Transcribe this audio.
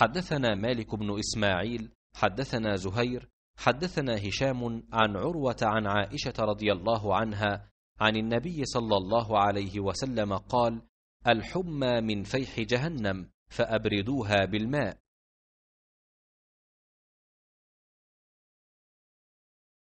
حدثنا مالك بن إسماعيل حدثنا زهير حدثنا هشام عن عروة عن عائشة رضي الله عنها عن النبي صلى الله عليه وسلم قال الحمى من فيح جهنم فأبردوها بالماء